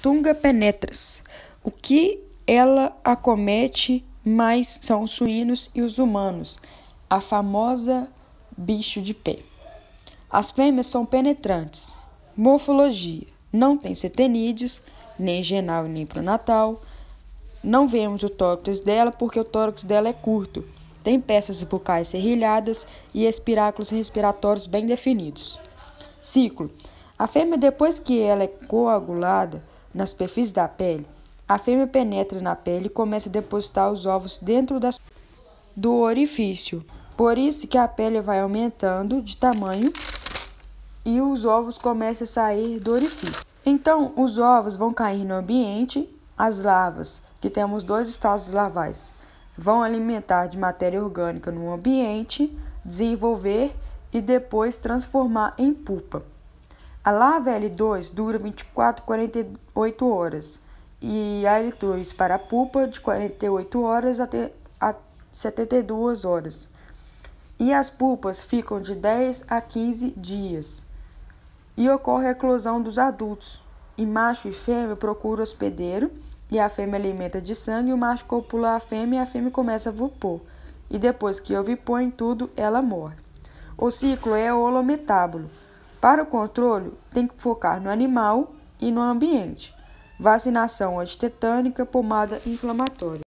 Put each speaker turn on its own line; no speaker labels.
Tunga penetras. O que ela acomete mais são os suínos e os humanos, a famosa bicho de pé. As fêmeas são penetrantes. Morfologia: não tem setenídeos, nem genal nem pronatal. Não vemos o tórax dela porque o tórax dela é curto. Tem peças bucais serrilhadas e espiráculos respiratórios bem definidos. Ciclo: a fêmea, depois que ela é coagulada, na superfície da pele, a fêmea penetra na pele e começa a depositar os ovos dentro da, do orifício. Por isso que a pele vai aumentando de tamanho e os ovos começam a sair do orifício. Então, os ovos vão cair no ambiente, as larvas, que temos dois estados larvais, vão alimentar de matéria orgânica no ambiente, desenvolver e depois transformar em pupa. A larva L2 dura 24 a 48 horas e a L2 para a pupa de 48 horas até a 72 horas. E as pupas ficam de 10 a 15 dias. E ocorre a eclosão dos adultos. E macho e fêmea procuram hospedeiro e a fêmea alimenta de sangue, o macho copula a fêmea e a fêmea começa a vupor. E depois que ovipõe tudo, ela morre. O ciclo é holometábulo para o controle, tem que focar no animal e no ambiente. Vacinação antitetânica, pomada inflamatória.